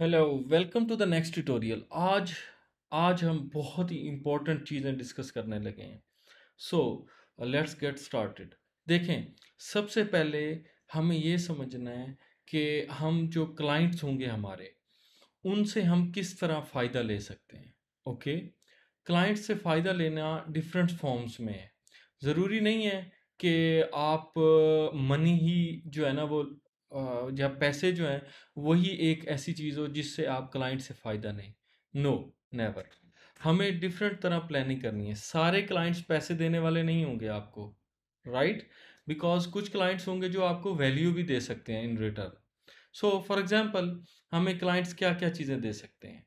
Hello welcome to the next tutorial आज आज हम बहुत ही इम्पोर्टेंट चीज़ें डिस्कस करने लगे हैं सो लेट्स गेट स्टार्टेड देखें सबसे पहले हमें ये समझना है कि हम जो क्लाइंट्स होंगे हमारे उनसे हम किस तरह फ़ायदा ले सकते हैं ओके okay? क्लाइंट से फ़ायदा लेना डिफरेंट फॉर्म्स में है ज़रूरी नहीं है कि आप मनी ही जो है ना वो या पैसे जो हैं वही एक ऐसी चीज़ हो जिससे आप क्लाइंट से फ़ायदा नहीं नो नेवर हमें डिफरेंट तरह प्लानिंग करनी है सारे क्लाइंट्स पैसे देने वाले नहीं होंगे आपको राइट बिकॉज कुछ क्लाइंट्स होंगे जो आपको वैल्यू भी दे सकते हैं in return so for example हमें क्लाइंट्स क्या क्या चीज़ें दे सकते हैं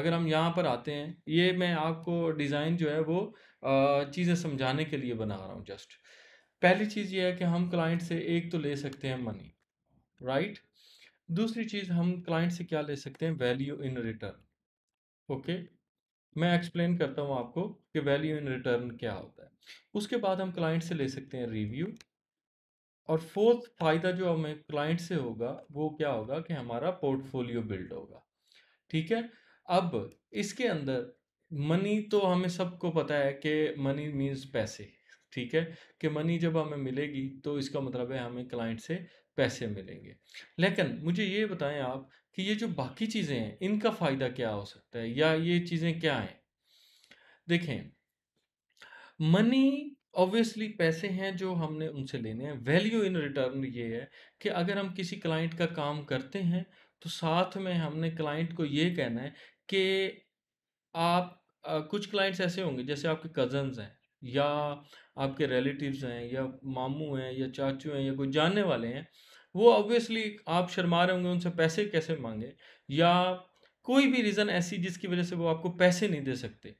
अगर हम यहाँ पर आते हैं ये मैं आपको डिज़ाइन जो है वो चीज़ें समझाने के लिए बना रहा हूँ जस्ट पहली चीज़ ये है कि हम क्लाइंट से एक तो ले सकते हैं मनी राइट दूसरी चीज़ हम क्लाइंट से क्या ले सकते हैं वैल्यू इन रिटर्न ओके मैं एक्सप्लेन करता हूँ आपको कि वैल्यू इन रिटर्न क्या होता है उसके बाद हम क्लाइंट से ले सकते हैं रिव्यू और फोर्थ फ़ायदा जो हमें क्लाइंट से होगा वो क्या होगा कि हमारा पोर्टफोलियो बिल्ड होगा ठीक है अब इसके अंदर मनी तो हमें सबको पता है कि मनी मीन्स पैसे ठीक है कि मनी जब हमें मिलेगी तो इसका मतलब है हमें क्लाइंट से पैसे मिलेंगे लेकिन मुझे ये बताएं आप कि ये जो बाकी चीज़ें हैं इनका फ़ायदा क्या हो सकता है या ये चीज़ें क्या हैं देखें मनी ऑब्वियसली पैसे हैं जो हमने उनसे लेने हैं वैल्यू इन रिटर्न ये है कि अगर हम किसी क्लाइंट का काम करते हैं तो साथ में हमने क्लाइंट को ये कहना है कि आप आ, कुछ क्लाइंट्स ऐसे होंगे जैसे आपके कज़न्स हैं या आपके रिलेटिव्स हैं या मामू हैं या चाचू हैं या कोई जानने वाले हैं वो ऑब्वियसली आप शर्मा रहे होंगे उनसे पैसे कैसे मांगे या कोई भी रीज़न ऐसी जिसकी वजह से वो आपको पैसे नहीं दे सकते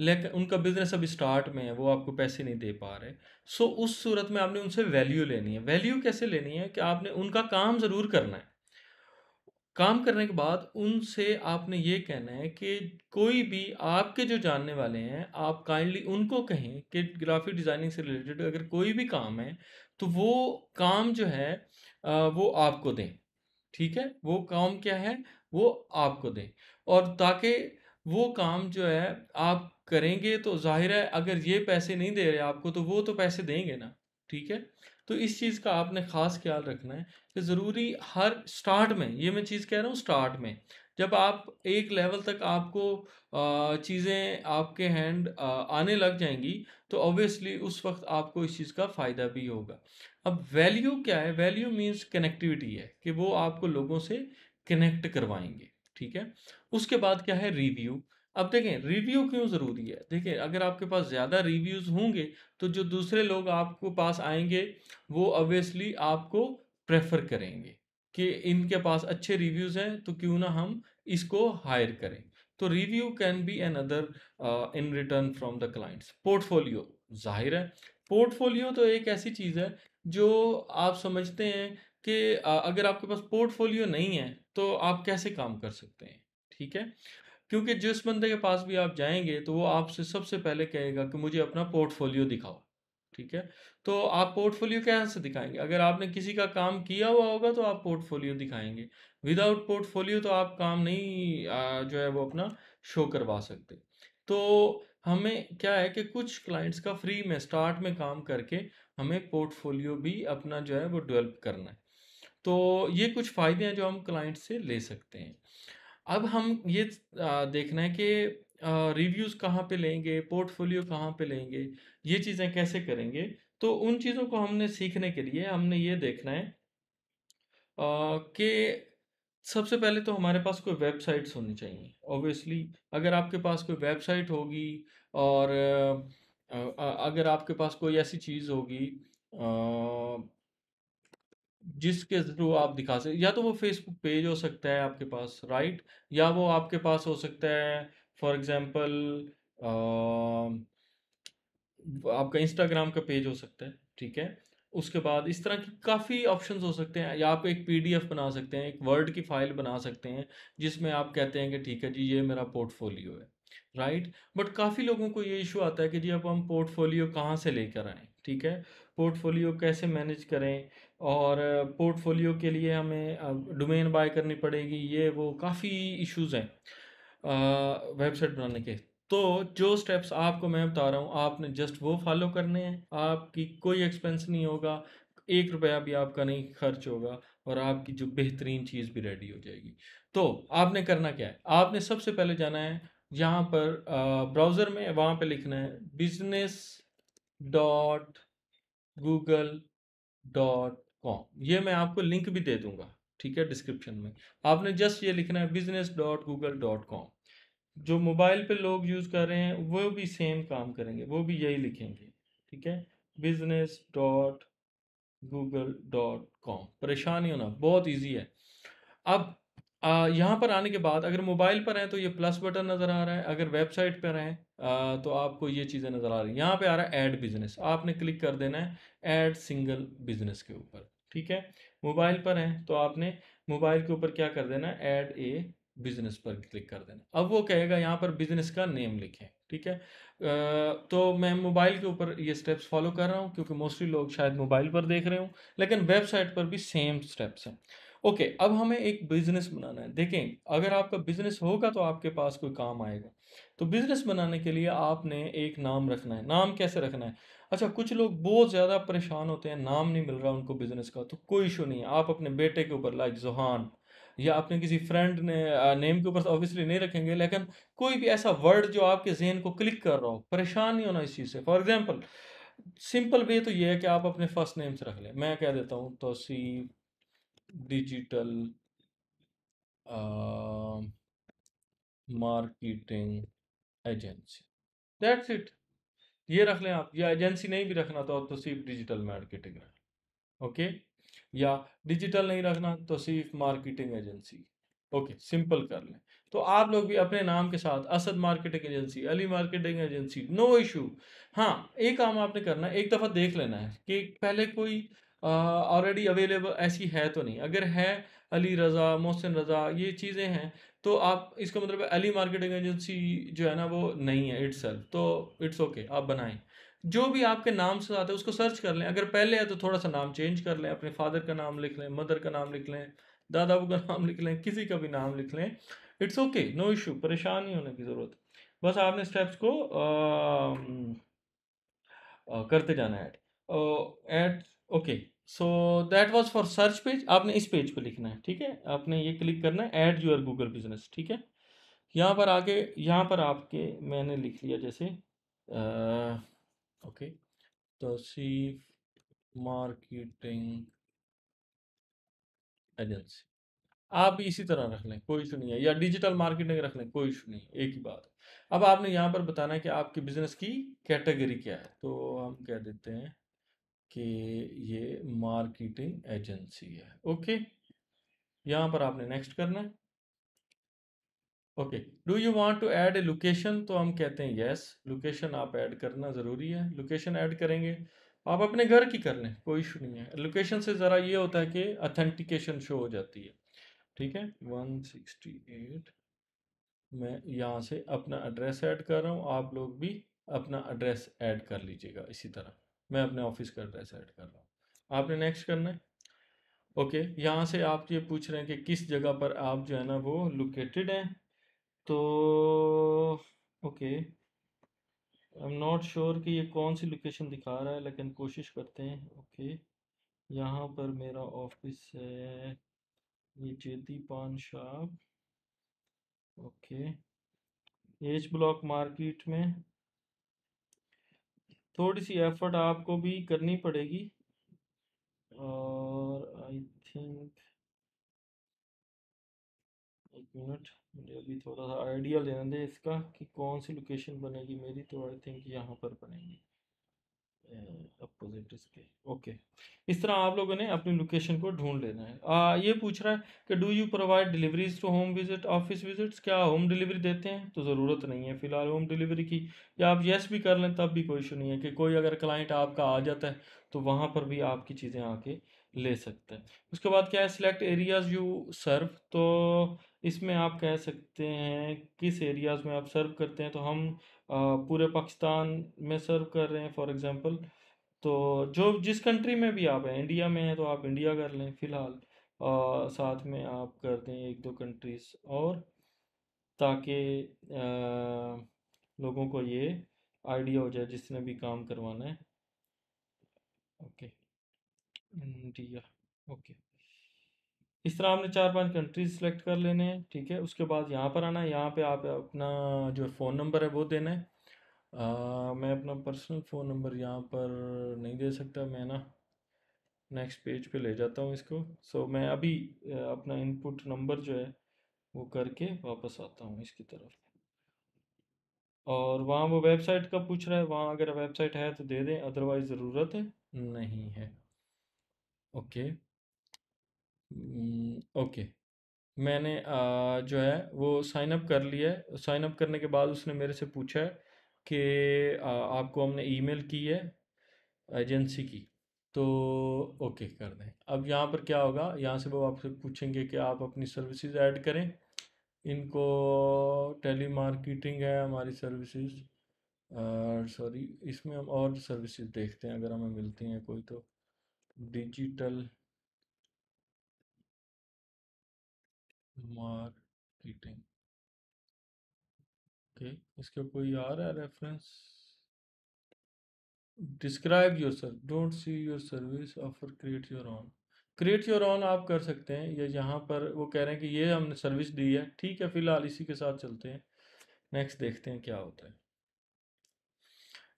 लेकिन उनका बिजनेस अभी स्टार्ट में है वो आपको पैसे नहीं दे पा रहे सो उस सूरत में आपने उनसे वैल्यू लेनी है वैल्यू कैसे लेनी है कि आपने उनका काम ज़रूर करना है काम करने के बाद उनसे आपने ये कहना है कि कोई भी आपके जो जानने वाले हैं आप काइंडली उनको कहें कि ग्राफिक डिज़ाइनिंग से रिलेटेड अगर कोई भी काम है तो वो काम जो है वो आपको दें ठीक है वो काम क्या है वो आपको दें और ताकि वो काम जो है आप करेंगे तो जाहिर है अगर ये पैसे नहीं दे रहे आपको तो वो तो पैसे देंगे ना ठीक है तो इस चीज़ का आपने ख़ास ख्याल रखना है कि ज़रूरी हर स्टार्ट में ये मैं चीज़ कह रहा हूँ स्टार्ट में जब आप एक लेवल तक आपको चीज़ें आपके हैंड आने लग जाएंगी तो ऑब्वियसली उस वक्त आपको इस चीज़ का फ़ायदा भी होगा अब वैल्यू क्या है वैल्यू मीन्स कनेक्टिविटी है कि वो आपको लोगों से कनेक्ट करवाएंगे ठीक है उसके बाद क्या है रिव्यू अब देखें रिव्यू क्यों ज़रूरी है देखें अगर आपके पास ज़्यादा रिव्यूज़ होंगे तो जो दूसरे लोग आपको पास आएंगे वो ऑब्वियसली आपको प्रेफर करेंगे कि इनके पास अच्छे रिव्यूज़ हैं तो क्यों ना हम इसको हायर करें तो review can be another in return from the clients portfolio जाहिर है पोर्टफोलियो तो एक ऐसी चीज़ है जो आप समझते हैं कि अगर आपके पास पोर्टफोलियो नहीं है तो आप कैसे काम कर सकते हैं ठीक है क्योंकि जिस बंदे के पास भी आप जाएंगे तो वो आपसे सबसे पहले कहेगा कि मुझे अपना पोर्टफोलियो दिखाओ ठीक है तो आप पोर्टफोलियो क्या से दिखाएंगे अगर आपने किसी का काम किया हुआ होगा तो आप पोर्टफोलियो दिखाएंगे विदाउट पोर्टफोलियो तो आप काम नहीं जो है वो अपना शो करवा सकते तो हमें क्या है कि कुछ क्लाइंट्स का फ्री में स्टार्ट में काम करके हमें पोर्टफोलियो भी अपना जो है वो डेवलप करना है तो ये कुछ फ़ायदे हैं जो हम क्लाइंट से ले सकते हैं अब हम ये देखना है कि रिव्यूज़ कहाँ पे लेंगे पोर्टफोलियो कहाँ पे लेंगे ये चीज़ें कैसे करेंगे तो उन चीज़ों को हमने सीखने के लिए हमने ये देखना है कि सबसे पहले तो हमारे पास कोई वेबसाइट्स होनी चाहिए ऑब्वियसली अगर आपके पास कोई वेबसाइट होगी और अगर आपके पास कोई ऐसी चीज़ होगी जिसके थ्रू आप दिखा सकते या तो वो फेसबुक पेज हो सकता है आपके पास राइट या वो आपके पास हो सकता है फॉर एग्ज़ाम्पल आपका इंस्टाग्राम का पेज हो सकता है ठीक है उसके बाद इस तरह की काफ़ी ऑप्शंस हो सकते हैं या आप एक पीडीएफ बना सकते हैं एक वर्ड की फाइल बना सकते हैं जिसमें आप कहते हैं कि ठीक है जी ये मेरा पोर्टफोलियो है राइट बट काफ़ी लोगों को ये इशू आता है कि जी अब हम पोर्टफोलियो कहाँ से लेकर आएँ ठीक है पोर्टफोलियो कैसे मैनेज करें और पोर्टफोलियो के लिए हमें डोमेन बाय करनी पड़ेगी ये वो काफ़ी इश्यूज हैं वेबसाइट बनाने के तो जो स्टेप्स आपको मैं बता रहा हूँ आपने जस्ट वो फॉलो करने हैं आपकी कोई एक्सपेंस नहीं होगा एक रुपया भी आपका नहीं खर्च होगा और आपकी जो बेहतरीन चीज़ भी रेडी हो जाएगी तो आपने करना क्या है आपने सबसे पहले जाना है यहाँ पर ब्राउज़र में वहाँ पे लिखना है business dot Google dot com ये मैं आपको लिंक भी दे दूंगा ठीक है डिस्क्रिप्शन में आपने जस्ट ये लिखना है business dot Google dot com जो मोबाइल पे लोग यूज़ कर रहे हैं वो भी सेम काम करेंगे वो भी यही लिखेंगे ठीक है business dot Google dot com परेशान ही होना बहुत ईजी है अब यहाँ पर आने के बाद अगर मोबाइल पर हैं तो ये प्लस बटन नज़र आ रहा है अगर वेबसाइट पर हैं तो आपको ये चीज़ें नज़र आ रही हैं यहाँ पे आ रहा है ऐड बिजनेस आपने क्लिक कर देना है ऐड सिंगल बिजनेस के ऊपर ठीक है मोबाइल पर हैं तो आपने मोबाइल के ऊपर क्या कर देना है ऐड ए बिजनेस पर क्लिक कर देना अब वो कहेगा यहाँ पर बिजनेस का नेम लिखें ठीक है तो मैं मोबाइल के ऊपर ये स्टेप्स फॉलो कर रहा हूँ क्योंकि मोस्टली लोग शायद मोबाइल पर देख रहे हूँ लेकिन वेबसाइट पर भी सेम स्टेप्स हैं ओके okay, अब हमें एक बिजनेस बनाना है देखें अगर आपका बिजनेस होगा तो आपके पास कोई काम आएगा तो बिजनेस बनाने के लिए आपने एक नाम रखना है नाम कैसे रखना है अच्छा कुछ लोग बहुत ज़्यादा परेशान होते हैं नाम नहीं मिल रहा उनको बिजनेस का तो कोई इशू नहीं है आप अपने बेटे के ऊपर लाइक जोहान या अपने किसी फ्रेंड ने नेम के ऊपर तो ऑब्वियसली नहीं रखेंगे लेकिन कोई भी ऐसा वर्ड जो आपके जहन को क्लिक कर रहा हो परेशान नहीं होना इस चीज़ से फॉर एग्जाम्पल सिंपल वे तो ये है कि आप अपने फर्स्ट नेम से रख लें मैं कह देता हूँ Tauseef digital marketing agency that's it ये रख लें आप या एजेंसी नहीं भी रखना तो तो सिर्फ डिजिटल मार्केटिंग है ओके या डिजिटल नहीं रखना तो सिर्फ मार्केटिंग एजेंसी ओके सिंपल कर लें तो आप लोग भी अपने नाम के साथ Asad marketing agency Ali marketing agency no issue हाँ एक काम आपने करना एक दफ़ा देख लेना है कि पहले कोई ऑलरेडी अवेलेबल ऐसी है तो नहीं अगर है अली रज़ा मोहसिन रज़ा ये चीज़ें हैं तो आप इसका मतलब अली मार्केटिंग एजेंसी जो है ना वो नहीं है इट्स तो इट्स ओके okay, आप बनाएं जो भी आपके नाम से आते हैं उसको सर्च कर लें अगर पहले है तो थोड़ा सा नाम चेंज कर लें अपने फादर का नाम लिख लें मदर का नाम लिख लें दादा का नाम लिख लें किसी का भी नाम लिख लें इट्स ओके नो इशू परेशान नहीं होने की ज़रूरत बस आपने स्टेप्स को आ, आ, करते जाना है at okay so that was for search page आपने इस पेज पे लिखना है ठीक है आपने ये क्लिक करना है ऐड योर गूगल बिजनेस ठीक है यहाँ पर आगे यहाँ पर आपके मैंने लिख लिया जैसे ओके तो सी मार्केटिंग एजेंसी आप इसी तरह रख लें कोई इशू नहीं है या डिजिटल मार्केटिंग रख लें कोई इशू नहीं एक ही बात अब आपने यहाँ पर बताना है कि आपके बिजनेस की कैटेगरी क्या है तो हम कह देते हैं कि ये मार्केटिंग एजेंसी है ओके यहाँ पर आपने नेक्स्ट करना है okay do you want to add a location तो हम कहते हैं यस लोकेशन आप ऐड करना ज़रूरी है लोकेशन ऐड करेंगे आप अपने घर की कर लें कोई इशू नहीं है लोकेशन से ज़रा ये होता है कि अथेंटिकेशन शो हो जाती है ठीक है 168 मैं यहाँ से अपना एड्रेस ऐड कर रहा हूँ आप लोग भी अपना एड्रेस ऐड कर लीजिएगा इसी तरह मैं अपने ऑफिस का एड्रेस ऐड कर रहा हूँ आपने नेक्स्ट करना है ओके okay, यहाँ से आप ये पूछ रहे हैं कि किस जगह पर आप जो है ना वो लोकेटेड हैं तो okay I am not sure कि ये कौन सी लोकेशन दिखा रहा है लेकिन कोशिश करते हैं ओके okay, यहाँ पर मेरा ऑफिस है ये चेती पान shop okay H block market में थोड़ी सी एफर्ट आपको भी करनी पड़ेगी और आई थिंक एक मिनट मुझे अभी थोड़ा सा आइडिया लेने दें इसका कि कौन सी लोकेशन बनेगी मेरी तो आई थिंक यहाँ पर बनेगी अपोजिट इसके ओके इस तरह आप लोगों ने अपनी लोकेशन को ढूंढ लेना है आ, ये पूछ रहा है कि do you provide deliveries to home visit office visits क्या होम डिलीवरी देते हैं तो ज़रूरत नहीं है फ़िलहाल होम डिलीवरी की या आप येस भी कर लें तब भी कोई इशू नहीं है कि कोई अगर क्लाइंट आपका आ जाता है तो वहाँ पर भी आपकी चीज़ें आके ले हम्म। सकते हैं उसके बाद क्या है सिलेक्ट एरियाज यू सर्व तो इसमें आप कह सकते हैं किस एरियाज़ में आप सर्व करते हैं तो हम पूरे पाकिस्तान में सर्व कर रहे हैं फॉर एग्ज़ाम्पल तो जो जिस कंट्री में भी आप हैं इंडिया में हैं तो आप इंडिया कर लें फ़िलहाल साथ में आप कर दें एक दो कंट्रीज़ और ताकि लोगों को ये आइडिया हो जाए जिसने भी काम करवाना है ओके इंडिया हम्म, ओके इस तरह आपने चार पांच कंट्रीज सेलेक्ट कर लेने हैं ठीक है उसके बाद यहाँ पर आना है यहाँ पे आप अपना जो फ़ोन नंबर है वो देना है आ, मैं अपना पर्सनल फ़ोन नंबर यहाँ पर नहीं दे सकता मैं ना नेक्स्ट पेज पे ले जाता हूँ इसको सो मैं अभी अपना इनपुट नंबर जो है वो करके वापस आता हूँ इसकी तरफ और वहाँ वो वेबसाइट का पूछ रहा है वहाँ अगर वेबसाइट है तो दे दें अदरवाइज़ ज़रूरत नहीं है ओके ओके मैंने आ, जो है वो साइन अप कर लिया है साइन अप करने के बाद उसने मेरे से पूछा है कि आपको हमने ईमेल की है एजेंसी की तो ओके कर दें अब यहाँ पर क्या होगा यहाँ से वो आपसे पूछेंगे कि आप अपनी सर्विसेज ऐड करें इनको टेली मार्केटिंग है हमारी सर्विसेज सॉरी इसमें हम और सर्विसेज देखते हैं अगर हमें मिलती हैं कोई तो डिजिटल मार्केटिंग ओके इसका कोई आ रहा है reference describe your sir don't see your service offer create your on create your on आप कर सकते हैं या यहाँ पर वो कह रहे हैं कि ये हमने सर्विस दी है ठीक है फिलहाल इसी के साथ चलते हैं नेक्स्ट देखते हैं क्या होता है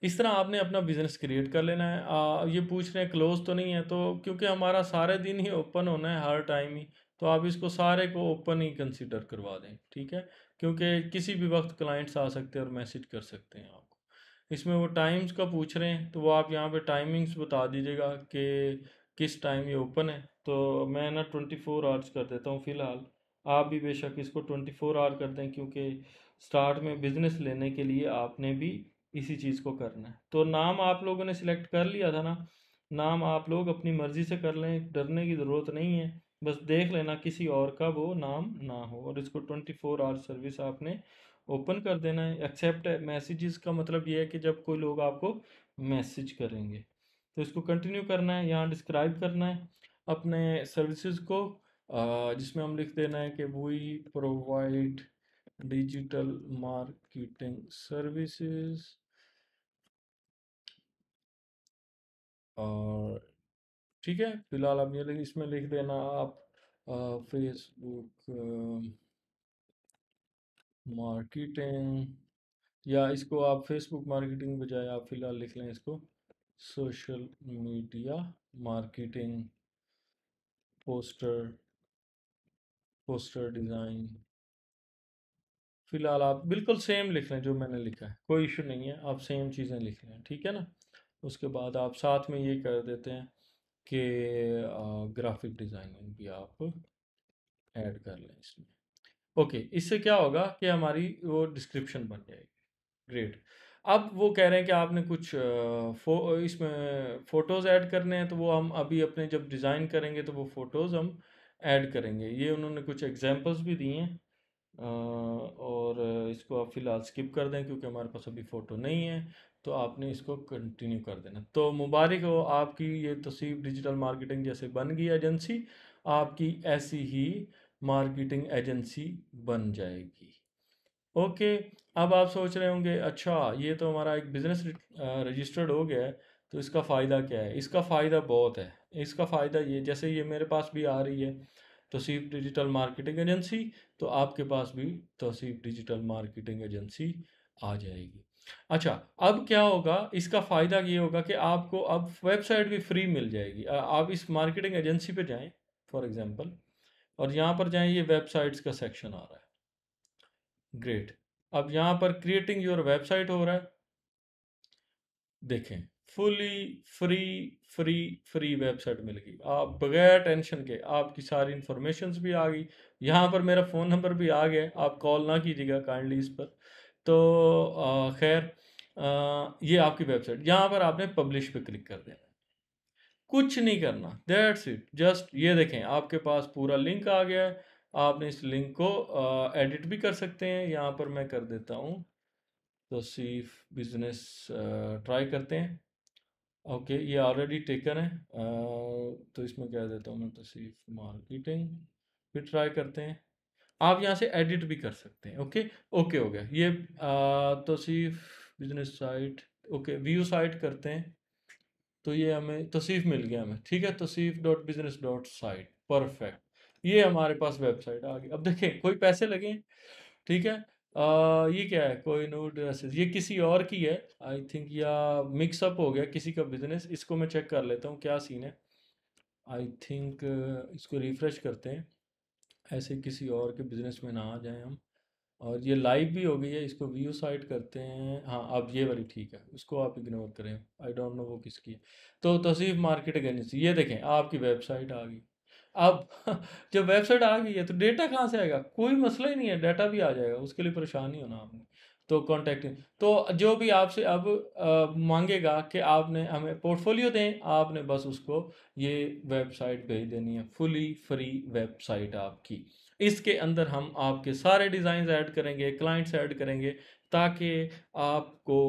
इस तरह आपने अपना बिज़नेस क्रिएट कर लेना है आ, ये पूछ रहे हैं क्लोज़ तो नहीं है तो क्योंकि हमारा सारे दिन ही ओपन होना है हर टाइम ही तो आप इसको सारे को ओपन ही कंसिडर करवा दें ठीक है क्योंकि किसी भी वक्त क्लाइंट्स आ सकते हैं और मैसेज कर सकते हैं आपको इसमें वो टाइम्स का पूछ रहे हैं तो वो आप यहाँ पे टाइमिंग्स बता दीजिएगा कि किस टाइम ये ओपन है तो मैं ना ट्वेंटी फोर आवर्स कर देता हूँ फ़िलहाल आप भी बेशक इसको ट्वेंटी फोर आवर कर दें क्योंकि स्टार्ट में बिज़नेस लेने के लिए आपने भी इसी चीज़ को करना है तो नाम आप लोगों ने सिलेक्ट कर लिया था ना नाम आप लोग अपनी मर्ज़ी से कर लें डरने की ज़रूरत नहीं है बस देख लेना किसी और का वो नाम ना हो और इसको ट्वेंटी फोर आवर सर्विस आपने ओपन कर देना है एक्सेप्ट मैसेजेस का मतलब ये है कि जब कोई लोग आपको मैसेज करेंगे तो इसको कंटिन्यू करना है यहाँ डिस्क्राइब करना है अपने सर्विसेज को जिसमें हम लिख देना है कि we provide digital marketing services और ठीक है फिलहाल आप ये इसमें लिख देना आप फेसबुक मार्केटिंग या इसको आप फेसबुक मार्केटिंग बजाय आप फिलहाल लिख लें इसको social media marketing poster poster design फ़िलहाल आप बिल्कुल सेम लिख लें जो मैंने लिखा है कोई इशू नहीं है आप सेम चीज़ें लिख लें ठीक है ना उसके बाद आप साथ में ये कर देते हैं कि ग्राफिक डिज़ाइनिंग भी आप ऐड कर लें इसमें ओके okay, इससे क्या होगा कि हमारी वो डिस्क्रिप्शन बन जाएगी ग्रेट अब वो कह रहे हैं कि आपने कुछ फो इसमें फ़ोटोज़ ऐड करने हैं तो वो हम अभी अपने जब डिज़ाइन करेंगे तो वो फ़ोटोज़ हम ऐड करेंगे ये उन्होंने कुछ एग्जांपल्स भी दिए हैं और इसको आप फ़िलहाल स्किप कर दें क्योंकि हमारे पास अभी फ़ोटो नहीं है तो आपने इसको कंटिन्यू कर देना तो मुबारक हो आपकी ये तसीब डिजिटल मार्केटिंग जैसे बन गई एजेंसी आपकी ऐसी ही मार्केटिंग एजेंसी बन जाएगी ओके अब आप सोच रहे होंगे अच्छा ये तो हमारा एक बिज़नेस रजिस्टर्ड हो गया है तो इसका फ़ायदा क्या है इसका फ़ायदा बहुत है इसका फ़ायदा ये जैसे ये मेरे पास भी आ रही है तोसीफ डिजिटल मार्केटिंग एजेंसी तो आपके पास भी तोसीफ डिजिटल मार्केटिंग एजेंसी आ जाएगी अच्छा अब क्या होगा इसका फ़ायदा ये होगा कि आपको अब वेबसाइट भी फ्री मिल जाएगी आप इस मार्केटिंग एजेंसी पे जाएं फॉर एग्जांपल और यहाँ पर जाएं ये वेबसाइट्स का सेक्शन आ रहा है ग्रेट अब यहाँ पर क्रिएटिंग योर वेबसाइट हो रहा है देखें fully free free free website मिल गई आप बगैर टेंशन के आपकी सारी इन्फॉर्मेशंस भी आ गई यहाँ पर मेरा फ़ोन नंबर भी आ गया आप कॉल ना कीजिएगा काइंडली इस पर तो खैर ये आपकी वेबसाइट यहाँ पर आपने पब्लिश पे क्लिक कर देना कुछ नहीं करना दैट्स इट जस्ट ये देखें आपके पास पूरा लिंक आ गया है आपने इस लिंक को एडिट भी कर सकते हैं यहाँ पर मैं कर देता हूँ तो सीफ बिजनेस ट्राई करते हैं ओके ये ऑलरेडी टेकन है तो इसमें क्या देता हूँ मैं तसीफ मार्केटिंग फिर ट्राई करते हैं आप यहाँ से एडिट भी कर सकते हैं ओके ओके हो गया ये Tauseef business site okay view site करते हैं तो ये हमें तसीफ मिल गया हमें ठीक है Tauseef dot business dot site perfect ये हमारे पास वेबसाइट आ गई अब देखें कोई पैसे लगे ठीक है आ, ये क्या है कोहिनूर ड्रेसेस ये किसी और की है आई थिंक या मिक्सअप हो गया किसी का बिजनेस इसको मैं चेक कर लेता हूँ क्या सीन है आई थिंक uh, इसको रिफ्रेश करते हैं ऐसे किसी और के बिजनेस में ना आ जाए हम और ये लाइव भी हो गई है इसको व्यू साइड करते हैं हाँ अब ये वाली ठीक है उसको आप इग्नोर करें आई डोंट नो वो किसकी है तो तसीफ़ मार्केट एजेंसी ये देखें आपकी वेबसाइट आ गई अब जब वेबसाइट आ गई है तो डेटा कहाँ से आएगा कोई मसला ही नहीं है डेटा भी आ जाएगा उसके लिए परेशान नहीं होना आपने तो कॉन्टैक्ट तो जो भी आपसे अब आ, मांगेगा कि आपने हमें पोर्टफोलियो दें आपने बस उसको ये वेबसाइट भेज देनी है फुली फ्री वेबसाइट आपकी इसके अंदर हम आपके सारे डिज़ाइन ऐड करेंगे क्लाइंट्स ऐड करेंगे ताकि आपको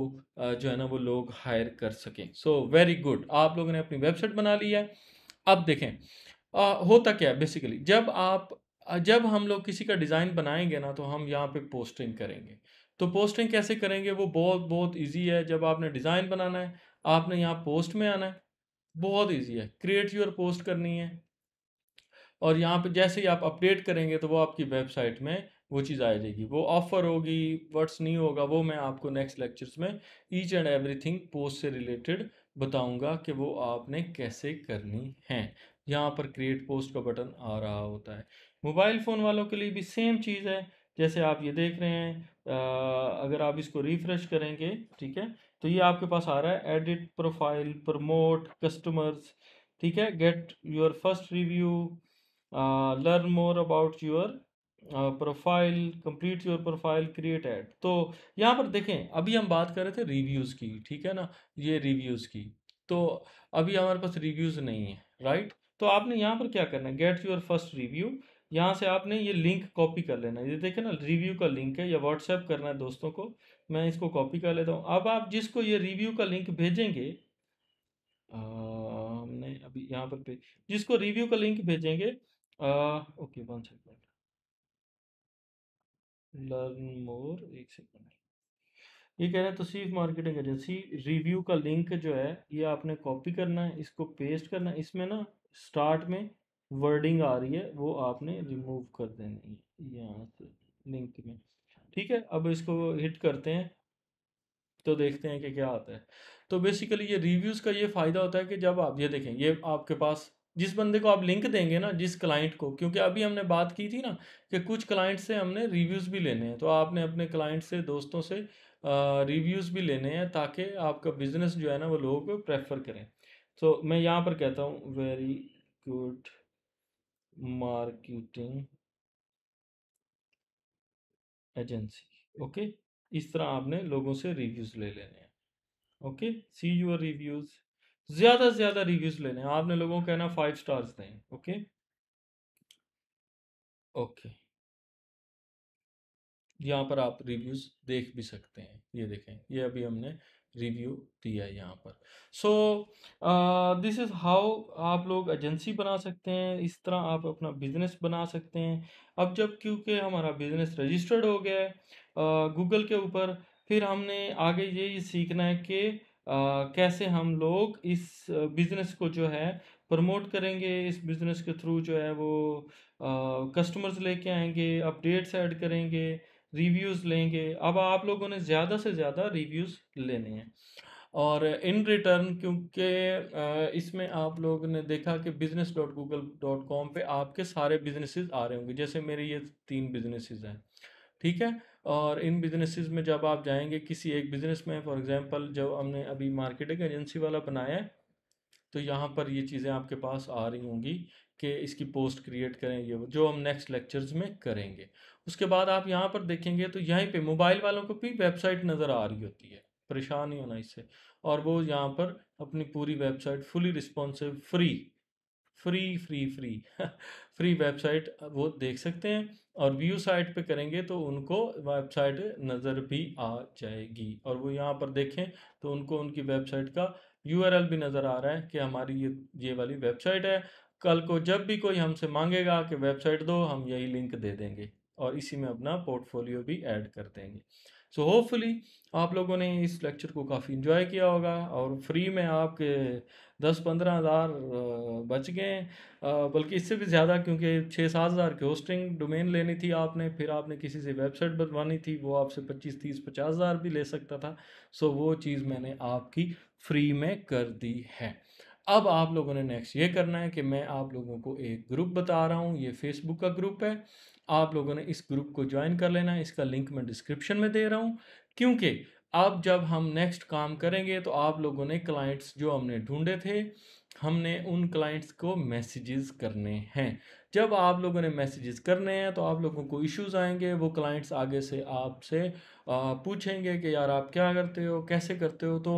जो है ना वो लोग हायर कर सकें सो वेरी गुड आप लोगों ने अपनी वेबसाइट बना ली है अब देखें आ, होता क्या है बेसिकली जब आप जब हम लोग किसी का डिज़ाइन बनाएंगे ना तो हम यहाँ पे पोस्टिंग करेंगे तो पोस्टिंग कैसे करेंगे वो बहुत बहुत इजी है जब आपने डिज़ाइन बनाना है आपने यहाँ पोस्ट में आना है बहुत इजी है क्रिएट यूर पोस्ट करनी है और यहाँ पे जैसे ही आप अपडेट करेंगे तो वो आपकी वेबसाइट में वो चीज़ आ जाएगी वो ऑफ़र होगी वर्ड्स नहीं होगा वो मैं आपको नेक्स्ट लेक्चर्स में ईच एंड एवरीथिंग पोस्ट से रिलेटेड बताऊंगा कि वो आपने कैसे करनी है यहाँ पर क्रिएट पोस्ट का बटन आ रहा होता है मोबाइल फ़ोन वालों के लिए भी सेम चीज़ है जैसे आप ये देख रहे हैं आ, अगर आप इसको रिफ़्रेश करेंगे ठीक है तो ये आपके पास आ रहा है एडिट प्रोफाइल प्रमोट कस्टमर्स ठीक है get your first review learn more about your profile complete your profile create ad तो यहाँ पर देखें अभी हम बात कर रहे थे रिव्यूज़ की ठीक है ना ये रिव्यूज़ की तो अभी हमारे पास रिव्यूज़ नहीं है राइट तो आपने यहाँ पर क्या करना है गेट योर फर्स्ट रिव्यू यहाँ से आपने ये लिंक कॉपी कर लेना है ये देखे ना रिव्यू का लिंक है या व्हाट्सएप करना है दोस्तों को मैं इसको कॉपी कर लेता हूँ अब आप जिसको ये रिव्यू का लिंक भेजेंगे हमने अभी यहाँ पर पे जिसको रिव्यू का लिंक भेजेंगे ah, okay one second learn more एक सेकेंड ये कह रहे हैं Tauseef marketing agency review का लिंक जो है ये आपने कॉपी करना है इसको पेस्ट करना है इसमें ना स्टार्ट में वर्डिंग आ रही है वो आपने रिमूव कर देनी है यहाँ से लिंक में ठीक है अब इसको हिट करते हैं तो देखते हैं कि क्या आता है तो बेसिकली ये रिव्यूज़ का ये फ़ायदा होता है कि जब आप ये देखें ये आपके पास जिस बंदे को आप लिंक देंगे ना जिस क्लाइंट को क्योंकि अभी हमने बात की थी ना कि कुछ क्लाइंट से हमने रिव्यूज़ भी लेने हैं तो आपने अपने क्लाइंट से दोस्तों से रिव्यूज़ भी लेने हैं ताकि आपका बिज़नेस जो है ना वो लोग प्रेफर करें तो मैं यहाँ पर कहता हूँ very good marketing agency okay इस तरह आपने लोगों से रिव्यूज़ ले लेने हैं ओके सी यूर रिव्यूज़ ज़्यादा से ज़्यादा रिव्यूज़ लेने हैं आपने लोगों को कहना फाइव स्टार्स दें ओके ओके यहाँ पर आप रिव्यूज़ देख भी सकते हैं ये देखें ये अभी हमने रिव्यू दिया है यहाँ पर सो दिस इज़ हाउ आप लोग एजेंसी बना सकते हैं इस तरह आप अपना बिजनेस बना सकते हैं अब जब क्योंकि हमारा बिजनेस रजिस्टर्ड हो गया है गूगल के ऊपर फिर हमने आगे ये सीखना है कि आ, कैसे हम लोग इस बिज़नेस को जो है प्रमोट करेंगे इस बिज़नेस के थ्रू जो है वो कस्टमर्स लेके आएंगे अपडेट्स ऐड करेंगे रिव्यूज़ लेंगे अब आप लोगों ने ज़्यादा से ज़्यादा रिव्यूज़ लेने हैं और इन रिटर्न क्योंकि इसमें आप लोगों ने देखा कि business dot Google dot com पर आपके सारे बिजनेसेस आ रहे होंगे जैसे मेरे ये तीन बिजनेसेस हैं ठीक है और इन बिजनेसेस में जब आप जाएंगे किसी एक बिज़नेस में फॉर एग्जांपल जब हमने अभी मार्केटिंग एजेंसी वाला बनाया है तो यहाँ पर ये चीज़ें आपके पास आ रही होंगी कि इसकी पोस्ट क्रिएट करें ये जो हम नेक्स्ट लेक्चर्स में करेंगे उसके बाद आप यहाँ पर देखेंगे तो यहीं पे मोबाइल वालों को भी वेबसाइट नज़र आ रही होती है परेशान ही होना इससे और वो यहाँ पर अपनी पूरी website fully responsive free free free free free website वो देख सकते हैं और व्यू साइट पे करेंगे तो उनको वेबसाइट नज़र भी आ जाएगी और वो यहाँ पर देखें तो उनको उनकी वेबसाइट का यू भी नज़र आ रहा है कि हमारी ये ये वाली वेबसाइट है कल को जब भी कोई हमसे मांगेगा कि वेबसाइट दो हम यही लिंक दे देंगे और इसी में अपना पोर्टफोलियो भी ऐड कर देंगे सो so होपफुली आप लोगों ने इस लेक्चर को काफ़ी इन्जॉय किया होगा और फ्री में आपके दस पंद्रह हज़ार बच गए बल्कि इससे भी ज़्यादा क्योंकि छः सात हज़ार की होस्टिंग डोमेन लेनी थी आपने फिर आपने किसी से वेबसाइट बनवानी थी वो आपसे पच्चीस तीस पचास हज़ार भी ले सकता था सो so वो चीज़ मैंने आपकी फ्री में कर दी है अब आप लोगों ने नेक्स्ट ये करना है कि मैं आप लोगों को एक ग्रुप बता रहा हूँ ये फेसबुक का ग्रुप है आप लोगों ने इस ग्रुप को ज्वाइन कर लेना है इसका लिंक मैं डिस्क्रिप्शन में दे रहा हूँ क्योंकि अब जब हम नेक्स्ट काम करेंगे तो आप लोगों ने क्लाइंट्स जो हमने ढूंढे थे हमने उन क्लाइंट्स को मैसेजेस करने हैं जब आप लोगों ने मैसेजेस करने हैं तो आप लोगों को इश्यूज आएंगे वो क्लाइंट्स आगे से आपसे पूछेंगे कि यार आप क्या करते हो कैसे करते हो तो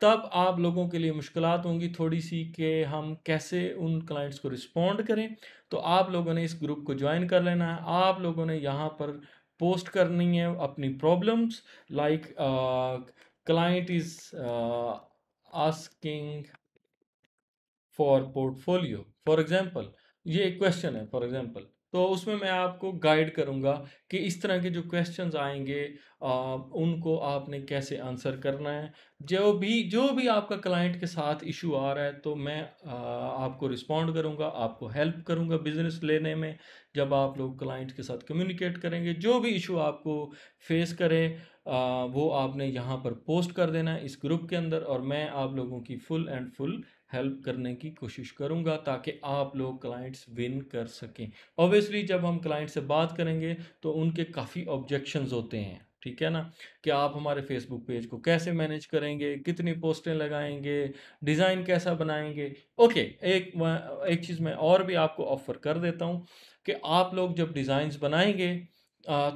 तब आप लोगों के लिए मुश्किल होंगी थोड़ी सी कि हम कैसे उन क्लाइंट्स को रिस्पॉन्ड करें तो आप लोगों ने इस ग्रुप को ज्वाइन कर लेना है आप लोगों ने यहाँ पर पोस्ट करनी है अपनी problems like client is asking for portfolio for example ये एक क्वेश्चन है फॉर एग्जांपल तो उसमें मैं आपको गाइड करूँगा कि इस तरह के जो क्वेश्चंस आएंगे आ, उनको आपने कैसे आंसर करना है जो भी जो भी आपका क्लाइंट के साथ इशू आ रहा है तो मैं आ, आपको रिस्पॉन्ड करूँगा आपको हेल्प करूँगा बिज़नेस लेने में जब आप लोग क्लाइंट के साथ कम्युनिकेट करेंगे जो भी इशू आपको फेस करें आ, वो आपने यहाँ पर पोस्ट कर देना है इस ग्रुप के अंदर और मैं आप लोगों की फुल एंड फुल हेल्प करने की कोशिश करूँगा ताकि आप लोग क्लाइंट्स विन कर सकें ऑब्वियसली जब हम क्लाइंट से बात करेंगे तो उनके काफ़ी ऑब्जेक्शंस होते हैं ठीक है ना कि आप हमारे फेसबुक पेज को कैसे मैनेज करेंगे कितनी पोस्टें लगाएंगे डिज़ाइन कैसा बनाएंगे ओके एक एक चीज़ मैं और भी आपको ऑफ़र कर देता हूँ कि आप लोग जब डिज़ाइंस बनाएंगे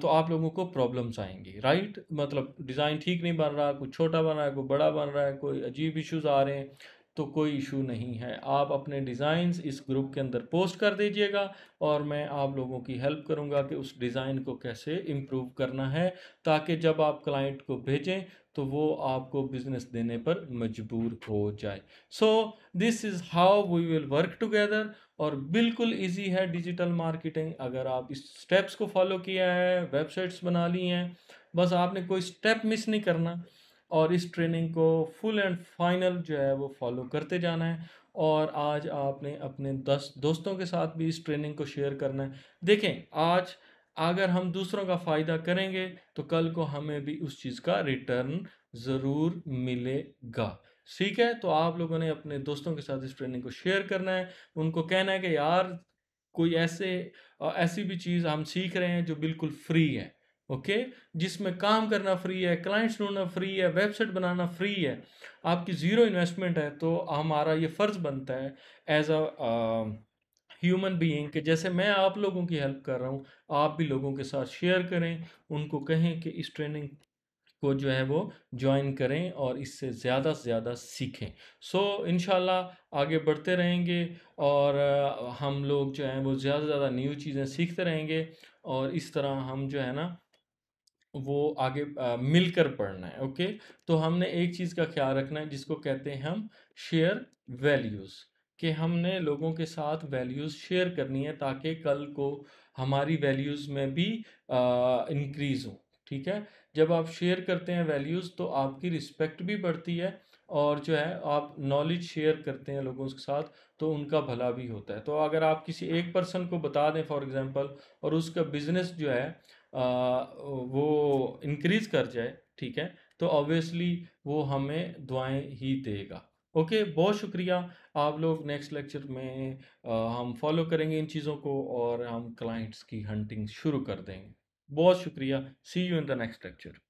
तो आप लोगों को प्रॉब्लम्स आएंगी राइट मतलब डिज़ाइन ठीक नहीं बन रहा कुछ छोटा बन रहा है कोई बड़ा बन रहा है कोई अजीब इश्यूज आ रहे हैं तो कोई इशू नहीं है आप अपने डिज़ाइंस इस ग्रुप के अंदर पोस्ट कर दीजिएगा और मैं आप लोगों की हेल्प करूंगा कि उस डिज़ाइन को कैसे इम्प्रूव करना है ताकि जब आप क्लाइंट को भेजें तो वो आपको बिजनेस देने पर मजबूर हो जाए so this is how we will work together और बिल्कुल इजी है डिजिटल मार्केटिंग अगर आप इस स्टेप्स को फॉलो किया है वेबसाइट्स बना ली हैं बस आपने कोई स्टेप मिस नहीं करना और इस ट्रेनिंग को फुल एंड फाइनल जो है वो फॉलो करते जाना है और आज आपने अपने दस दोस्तों के साथ भी इस ट्रेनिंग को शेयर करना है देखें आज अगर हम दूसरों का फ़ायदा करेंगे तो कल को हमें भी उस चीज़ का रिटर्न ज़रूर मिलेगा ठीक है तो आप लोगों ने अपने दोस्तों के साथ इस ट्रेनिंग को शेयर करना है उनको कहना है कि यार कोई ऐसे ऐसी भी चीज़ हम सीख रहे हैं जो बिल्कुल फ्री है ओके जिसमें काम करना फ्री है क्लाइंट्स ढूंढना फ्री है वेबसाइट बनाना फ्री है आपकी ज़ीरो इन्वेस्टमेंट है तो हमारा ये फ़र्ज़ बनता है एज अ ह्यूमन बीइंग के जैसे मैं आप लोगों की हेल्प कर रहा हूँ आप भी लोगों के साथ शेयर करें उनको कहें कि इस ट्रेनिंग को जो है वो ज्वाइन करें और इससे ज़्यादा से ज़्यादा सीखें सो so, इन आगे बढ़ते रहेंगे और uh, हम लोग जो हैं वो ज़्यादा से ज़्यादा न्यू चीज़ें सीखते रहेंगे और इस तरह हम जो है ना वो आगे मिलकर पढ़ना है ओके तो हमने एक चीज़ का ख्याल रखना है जिसको कहते हैं हम शेयर वैल्यूज़ कि हमने लोगों के साथ वैल्यूज़ शेयर करनी है ताकि कल को हमारी वैल्यूज़ में भी इंक्रीज़ हो ठीक है जब आप शेयर करते हैं वैल्यूज़ तो आपकी रिस्पेक्ट भी बढ़ती है और जो है आप नॉलेज शेयर करते हैं लोगों के साथ तो उनका भला भी होता है तो अगर आप किसी एक पर्सन को बता दें फॉर एग्ज़ाम्पल और उसका बिज़नेस जो है वो इंक्रीज कर जाए ठीक है तो ऑब्वियसली वो हमें दुआएं ही देगा ओके बहुत शुक्रिया आप लोग नेक्स्ट लेक्चर में आ, हम फॉलो करेंगे इन चीज़ों को और हम क्लाइंट्स की हंटिंग शुरू कर देंगे बहुत शुक्रिया see you in the next lecture